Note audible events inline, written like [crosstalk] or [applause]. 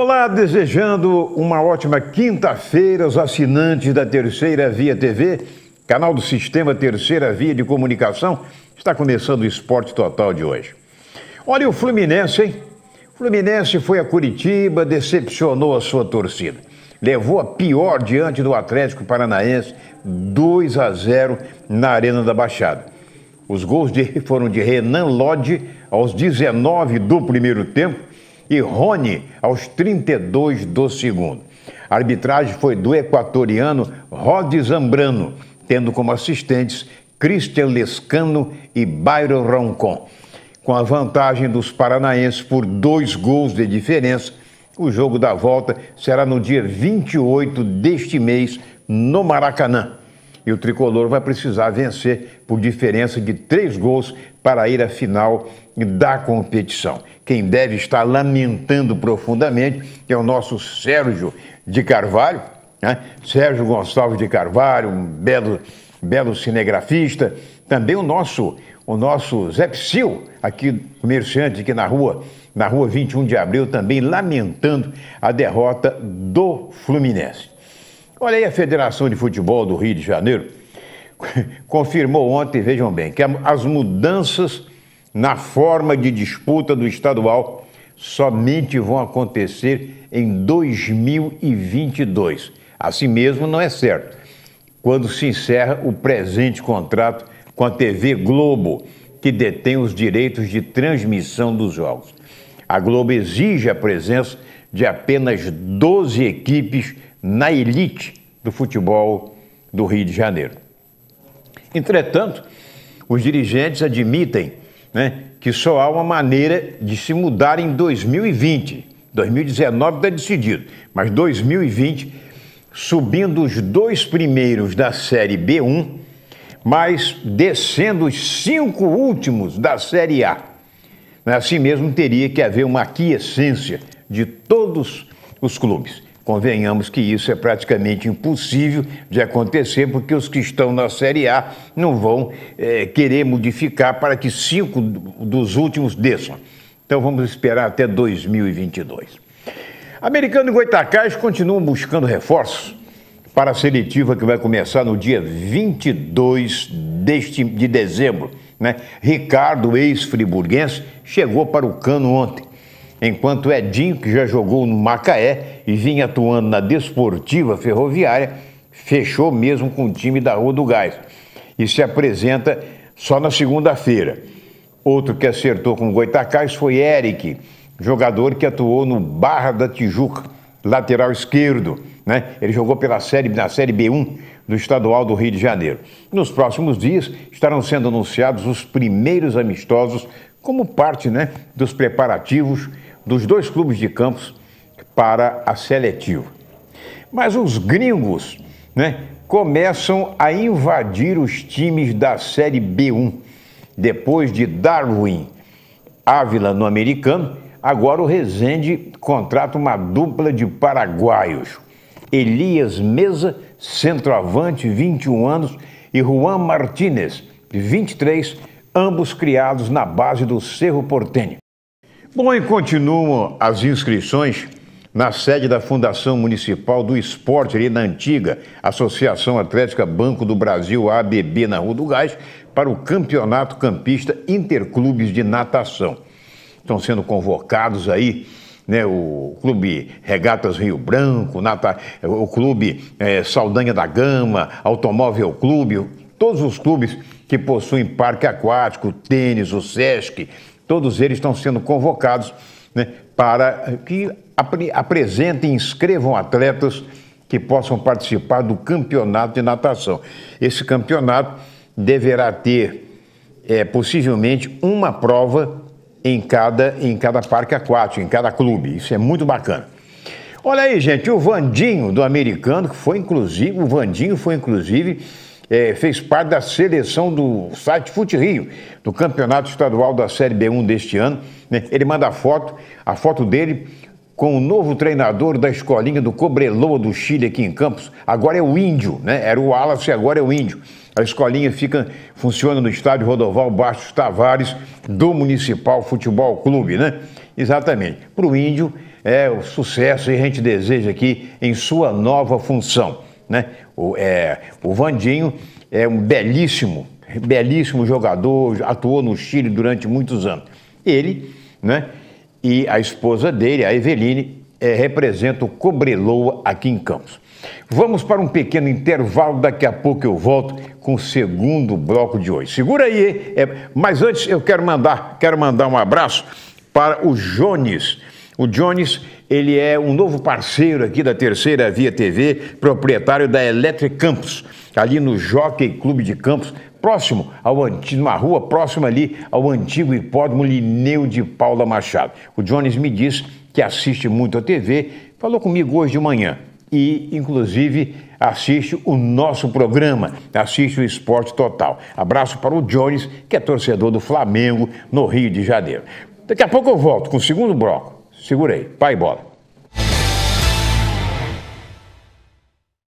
Olá, desejando uma ótima quinta-feira aos assinantes da Terceira Via TV, canal do Sistema Terceira Via de Comunicação. Está começando o Esporte Total de hoje. Olha o Fluminense, hein? O Fluminense foi a Curitiba, decepcionou a sua torcida. Levou a pior diante do Atlético Paranaense, 2 a 0 na Arena da Baixada. Os gols de, foram de Renan Lodge aos 19 do primeiro tempo e Rony aos 32 do segundo. A arbitragem foi do equatoriano Rod Zambrano, tendo como assistentes Christian Lescano e Byron Roncon. Com a vantagem dos paranaenses por dois gols de diferença, o jogo da volta será no dia 28 deste mês, no Maracanã. E o tricolor vai precisar vencer por diferença de três gols para ir à final da competição. Quem deve estar lamentando profundamente é o nosso Sérgio de Carvalho, né? Sérgio Gonçalves de Carvalho, um belo, belo cinegrafista, também o nosso o nosso Zé Psyll, aqui comerciante aqui na rua, na rua 21 de abril, também lamentando a derrota do Fluminense. Olha aí, a Federação de Futebol do Rio de Janeiro [laughs] confirmou ontem, vejam bem, que as mudanças na forma de disputa do estadual somente vão acontecer em 2022. Assim mesmo, não é certo. Quando se encerra o presente contrato com a TV Globo, que detém os direitos de transmissão dos jogos. A Globo exige a presença de apenas 12 equipes na elite do futebol do Rio de Janeiro. Entretanto, os dirigentes admitem né, que só há uma maneira de se mudar em 2020. 2019 está decidido, mas 2020, subindo os dois primeiros da Série B1, mas descendo os cinco últimos da Série A. Né, assim mesmo teria que haver uma aquiescência de todos os clubes. Convenhamos que isso é praticamente impossível de acontecer, porque os que estão na Série A não vão é, querer modificar para que cinco dos últimos desçam. Então vamos esperar até 2022. Americano e Goitacás continuam buscando reforços para a seletiva que vai começar no dia 22 deste, de dezembro. Né? Ricardo, ex-friburguense, chegou para o Cano ontem enquanto Edinho, que já jogou no Macaé e vinha atuando na Desportiva Ferroviária, fechou mesmo com o time da Rua do Gás e se apresenta só na segunda-feira. Outro que acertou com o Goitacás foi Eric, jogador que atuou no Barra da Tijuca, lateral esquerdo. Né? Ele jogou pela série, na Série B1 do Estadual do Rio de Janeiro. Nos próximos dias estarão sendo anunciados os primeiros amistosos como parte né, dos preparativos dos dois clubes de campos para a seletiva. Mas os gringos né, começam a invadir os times da Série B1. Depois de Darwin, Ávila no americano, agora o Rezende contrata uma dupla de paraguaios. Elias Mesa, centroavante, 21 anos, e Juan Martínez, 23, ambos criados na base do Cerro Portenho. Bom, e continuam as inscrições na sede da Fundação Municipal do Esporte, ali na antiga Associação Atlética Banco do Brasil, ABB, na Rua do Gás, para o Campeonato Campista Interclubes de Natação. Estão sendo convocados aí né, o Clube Regatas Rio Branco, Nata, o Clube é, Saldanha da Gama, Automóvel Clube, todos os clubes que possuem parque aquático, tênis, o Sesc, Todos eles estão sendo convocados né, para que apresentem, inscrevam atletas que possam participar do campeonato de natação. Esse campeonato deverá ter, é, possivelmente, uma prova em cada, em cada parque aquático, em cada clube. Isso é muito bacana. Olha aí, gente, o Vandinho do americano, que foi inclusive, o Vandinho foi inclusive é, fez parte da seleção do site Fute Rio, do campeonato estadual da Série B1 deste ano. Né? Ele manda a foto, a foto dele com o novo treinador da escolinha do Cobreloa do Chile aqui em Campos. Agora é o Índio, né? Era o Wallace, agora é o Índio. A escolinha fica, funciona no estádio Rodoval Bastos Tavares do Municipal Futebol Clube, né? Exatamente. Para o Índio é o sucesso e a gente deseja aqui em sua nova função né? O, é, o Vandinho é um belíssimo, belíssimo jogador, atuou no Chile durante muitos anos. Ele, né? E a esposa dele, a Eveline, é, representa o Cobreloa aqui em Campos. Vamos para um pequeno intervalo, daqui a pouco eu volto com o segundo bloco de hoje. Segura aí, é, mas antes eu quero mandar, quero mandar um abraço para o Jones o Jones, ele é um novo parceiro aqui da Terceira Via TV, proprietário da Electric Campos, ali no Jockey Clube de Campos, próximo ao antigo, numa rua próxima ali ao antigo hipódromo Lineu de Paula Machado. O Jones me diz que assiste muito a TV, falou comigo hoje de manhã e, inclusive, assiste o nosso programa, assiste o Esporte Total. Abraço para o Jones, que é torcedor do Flamengo no Rio de Janeiro. Daqui a pouco eu volto com o segundo bloco. Segurei. Pai bola.